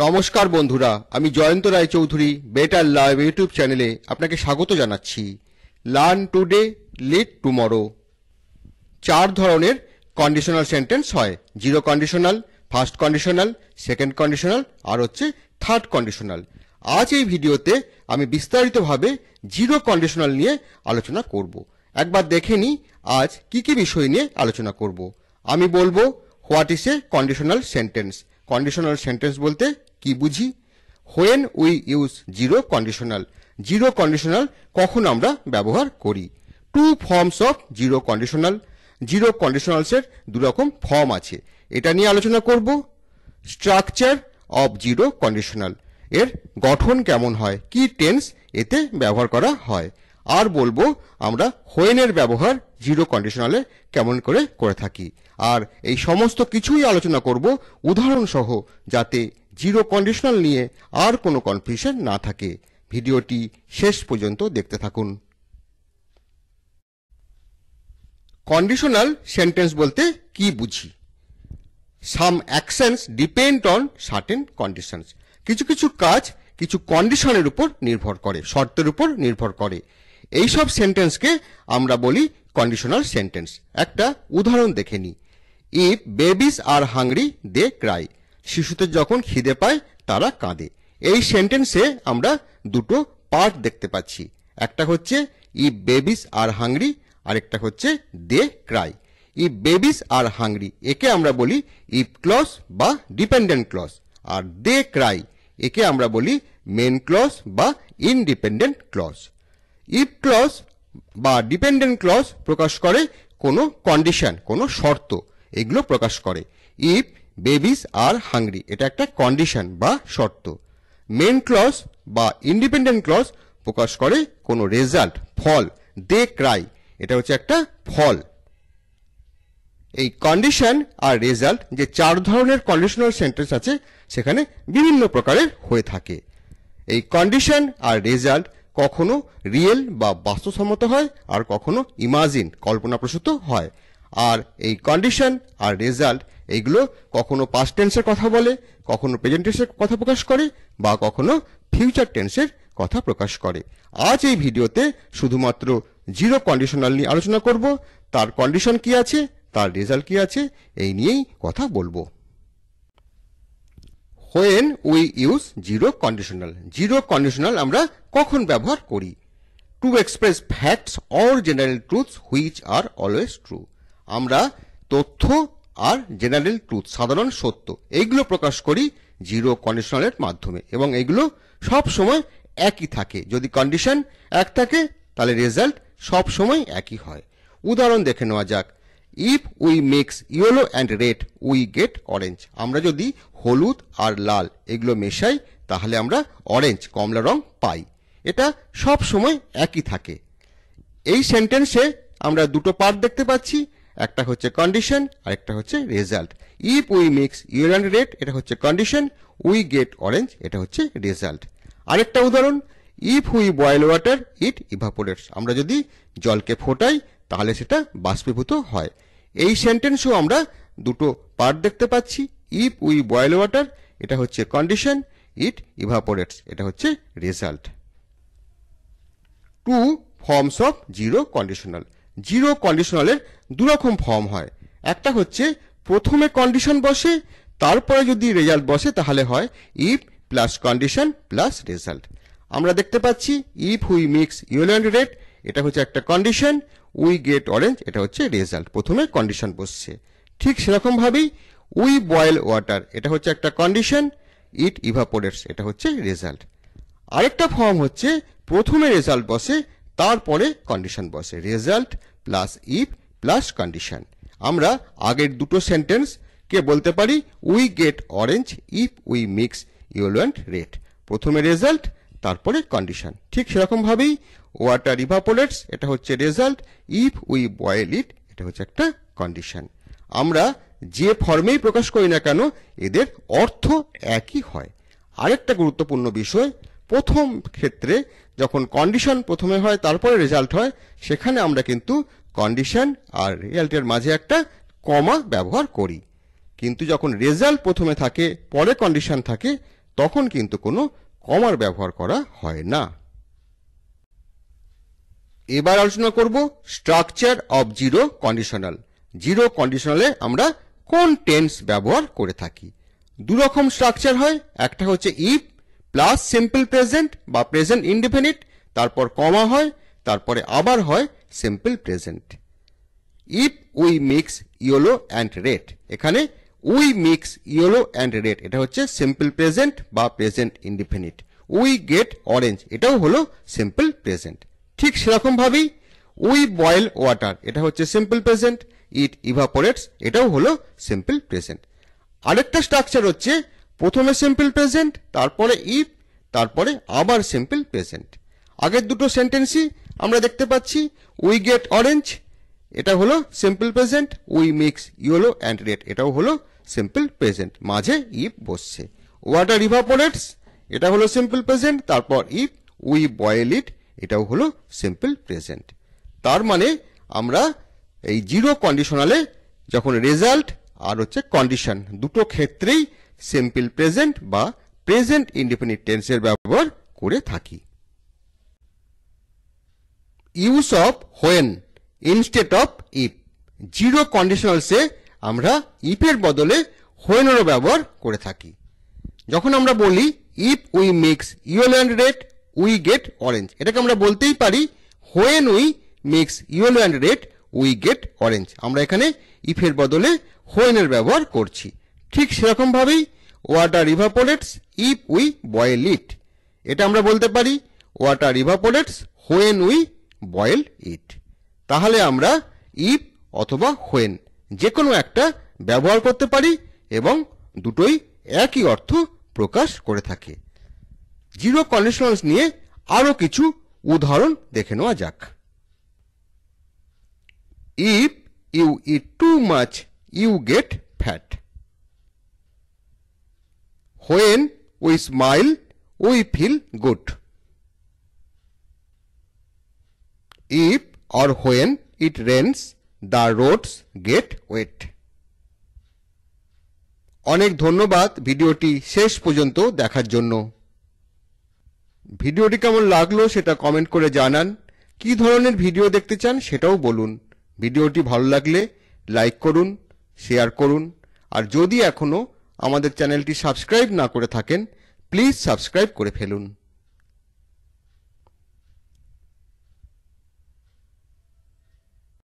নমস্কার বন্ধুরা আমি Jayanta Roychowdhury better live YouTube চ্যানেলে আপনাকে স্বাগত জানাচ্ছি লার্ন টুডে লিড টুমরো চার ধরনের কন্ডিশনাল সেন্টেন্স হয় zero conditional first conditional second conditional আর হচ্ছে থার্ড কন্ডিশনাল আজ এই ভিডিওতে আমি বিস্তারিতভাবে জিরো কন্ডিশনাল নিয়ে আলোচনা করব একবার দেখে নিই আজ কি কি বিষয় নিয়ে আলোচনা করব আমি বলবো what is a conditional sentence conditional sentence বলতে কি বুঝি when we use zero conditional zero conditional কখন আমরা ব্যবহার করি two forms of zero conditional zero কন্ডিশনালসের দুরকম ফর্ম আছে এটা নিয়ে আলোচনা করব স্ট্রাকচার অফ জিরো কন্ডিশনাল এর গঠন কেমন হয় কি টেন্স এতে ব্যবহার করা হয় আর বলবো আমরা হোয়েনের ব্যবহার জিরো কন্ডিশনালে কেমন করে করে থাকি আর এই সমস্ত কিছুই আলোচনা করব উদাহরণসহ যাতে জিরো কন্ডিশনাল নিয়ে আর কোনো কনফিউশন না থাকে ভিডিওটি শেষ পর্যন্ত দেখতে থাকুন কন্ডিশনাল সেন্টেন্স বলতে কি বুঝি some actions depend on certain conditions কিছু কিছু কাজ কিছু কন্ডিশনের উপর নির্ভর করে শর্তের উপর নির্ভর করে এই সব সেন্টেন্সকে আমরা বলি কন্ডিশনাল সেন্টেন্স একটা উদাহরণ দেখে নিই if babies are hungry they cry শিশুদের যখন খিদে পায় তারা কাঁদে এই সেন্টেন্সে আমরা দুটো পার্ট দেখতে পাচ্ছি একটা হচ্ছে ইফ বেবিস আর হাংরি আরেকটা হচ্ছে they cry if babies are hungry একে আমরা বলি ইফ ক্লস বা ডিপেন্ডেন্ট ক্লস আর দে ক্রাই একে আমরা বলি মেন ক্লস বা ইনডিপেন্ডেন্ট ক্লস ইফ ক্লজ বা ডিপেন্ডেন্ট ক্লজ প্রকাশ করে কোনো কন্ডিশন কোনো শর্ত এগুলো প্রকাশ করে ইফ বেবিস আর হাংরি এটা একটা কন্ডিশন বা শর্ত মেন ক্লজ বা ইন্ডিপেন্ডেন্ট ক্লজ প্রকাশ করে কোনো রেজাল্ট ফল দে ক্রাই এটা হচ্ছে একটা ফল এই কন্ডিশন আর রেজাল্ট যে চার ধরনের কন্ডিশনাল সেন্টেন্স আছে সেখানে বিভিন্ন প্রকারের হয়ে থাকে এই কন্ডিশন আর রেজাল্ট কখনো রিয়েল বা বাস্তবসম্মত হয় আর কখনো ইমাজিন কল্পনাপ্রসূত হয় আর এই কন্ডিশন আর রেজাল্ট এইগুলো কখনো পাস্ট টেন্সের কথা বলে কখনো প্রেজেন্ট টেন্সের কথা প্রকাশ করে বা কখনো ফিউচার টেন্সের কথা প্রকাশ করে আজ এই ভিডিওতে শুধুমাত্র জিরো কন্ডিশনাল নিয়ে আলোচনা করব তার কন্ডিশন কি আছে তার রেজাল্ট কি আছে এই নিয়েই কথা বলবো when we use zero conditional zero conditional আমরা কখন ব্যবহার করি to express facts or general truths which are always true আমরা তথ্য আর জেনারেল ট্রুথ সাধারণ সত্য এইগুলো প্রকাশ করি জিরো কন্ডিশনালের মাধ্যমে এবং এগুলো সব সময় একই থাকে যদি কন্ডিশন এক থাকে তাহলে রেজাল্ট সব সময় একই হয় উদাহরণ দেখে নেওয়া যাক if we mix yellow and red we get orange আমরা যদি হলুদ আর লাল এগুলো মেশাই তাহলে আমরা অরেঞ্জ কমলা রং পাই এটা সব সময় একই থাকে এই সেন্টেন্সে আমরা দুটো পার্ট দেখতে পাচ্ছি একটা হচ্ছে কন্ডিশন আর একটা হচ্ছে result if we mix yellow and red এটা হচ্ছে কন্ডিশন উই গেট অরেঞ্জ এটা হচ্ছে রেজাল্ট আরেকটা উদাহরণ if we boil water it evaporates আমরা যদি জলকে ফোটাই তাহলে সেটা বাষ্পীভূত হয় এই সেন্টেন্সও আমরা দুটো পার্ট দেখতে পাচ্ছি ইফ উই বয়েল ওয়াটার এটা হচ্ছে কন্ডিশন ইট ইভাপোরেটস এটা হচ্ছে result two forms of zero conditional zero কন্ডিশনালের দুরকম ফর্ম হয় একটা হচ্ছে প্রথমে কন্ডিশন বসে তারপরে যদি রেজাল্ট বসে তাহলে হয় if plus condition plus result আমরা দেখতে পাচ্ছি if we mix yellow and red red এটা হচ্ছে একটা কন্ডিশন উই গেট অরেঞ্জ এটা হচ্ছে রেজাল্ট প্রথমে কন্ডিশন বসছে ঠিক সেরকমভাবেই উই বয়েল ওয়াটার এটা হচ্ছে একটা কন্ডিশন ইট ইভাপোরেটস এটা হচ্ছে রেজাল্ট আরেকটা ফর্ম হচ্ছে প্রথমে রেজাল্ট বসে তারপরে কন্ডিশন বসে result plus if plus condition আমরা আগের দুটো সেন্টেন্সকে বলতে পারি we get orange if we mix ইউলোয়েন্ট অ্যান্ড রেড প্রথমে রেজাল্ট তারপরে কন্ডিশন ঠিক সেরকমভাবেই ওয়াটার ইভাপোলেটস এটা হচ্ছে result if we boil it এটা হচ্ছে একটা কন্ডিশন আমরা যে ফর্মেই প্রকাশ করি না কেন এদের অর্থ একই হয় আরেকটা গুরুত্বপূর্ণ বিষয় প্রথম ক্ষেত্রে যখন কন্ডিশন প্রথমে হয় তারপরে রেজাল্ট হয় সেখানে আমরা কিন্তু কন্ডিশন আর রেজাল্টের মাঝে একটা কমা ব্যবহার করি কিন্তু যখন রেজাল্ট প্রথমে থাকে পরে কন্ডিশন থাকে তখন কিন্তু কোনো কমার ব্যবহার করা হয় না এবার আলোচনা করব structure of zero conditional zero কন্ডিশনালে আমরা কোন টেন্স ব্যবহার করে থাকি দুরকম স্ট্রাকচার হয় একটা হচ্ছে ইফ প্লাস সিম্পল প্রেজেন্ট বা প্রেজেন্ট ইনডিফিনিট তারপর কমা হয় তারপরে আবার হয় simple present if we mix yellow and red এখানে we mix yellow and red এটা হচ্ছে সিম্পল প্রেজেন্ট বা present indefinite we get orange এটাও হলো সিম্পল প্রেজেন্ট ঠিক সেরকমভাবেই উই বয়েল ওয়াটার এটা হচ্ছে সিম্পল প্রেজেন্ট ইট ইভাপোরেটস এটাও হলো সিম্পল প্রেজেন্ট আরেকটা স্ট্রাকচার হচ্ছে প্রথমে সিম্পল প্রেজেন্ট তারপরে ইট তারপরে আবার সিম্পল প্রেজেন্ট আগের দুটো সেন্টেন্সই আমরা দেখতে পাচ্ছি উই গেট অরেঞ্জ এটা হলো simple present we mix yellow and red এটাও হলো সিম্পল প্রেজেন্ট মাঝে ইফ বসছে ওয়াটার ইভাপোরেটস এটা হলো সিম্পল প্রেজেন্ট তারপর ইফ উই বয়েল ইট এটাও হলো সিম্পল প্রেজেন্ট তার মানে আমরা এই জিরো কন্ডিশনালে যখন রেজাল্ট আর হচ্ছে কন্ডিশন দুটো ক্ষেত্রেই সিম্পল প্রেজেন্ট বা প্রেজেন্ট ইন্ডিপেন্ডেন্ট টেন্সের ব্যবহার করে থাকি use of when instead of if zero কন্ডিশনালসে আমরা ইফের বদলে হোয়েনেরও ব্যবহার করে থাকি যখন আমরা বলি if we mix yellow and red we get orange এটাকে আমরা বলতেই পারি when we mix yellow and red we get orange আমরা এখানে ইফের বদলে হোয়েনের ব্যবহার করছি ঠিক সেরকমভাবেই water evaporates if we boil it এটা আমরা বলতে পারি water evaporates when we boil it তাহলে আমরা ইফ অথবা হোয়েন যে কোনো একটা ব্যবহার করতে পারি এবং দুটোই একই অর্থ প্রকাশ করে থাকে জিরো কন্ডিশনালস নিয়ে আরও কিছু উদাহরণ দেখে নেওয়া যাক if you eat too much you get fat when we smile we feel good if or when it rains the roads get wet অনেক ধন্যবাদ ভিডিওটি শেষ পর্যন্ত দেখার জন্য ভিডিওটি কেমন লাগলো সেটা কমেন্ট করে জানান কি ধরনের ভিডিও দেখতে চান সেটাও বলুন ভিডিওটি ভালো লাগলে লাইক করুন শেয়ার করুন আর যদি এখনও আমাদের চ্যানেলটি সাবস্ক্রাইব না করে থাকেন প্লিজ সাবস্ক্রাইব করে ফেলুন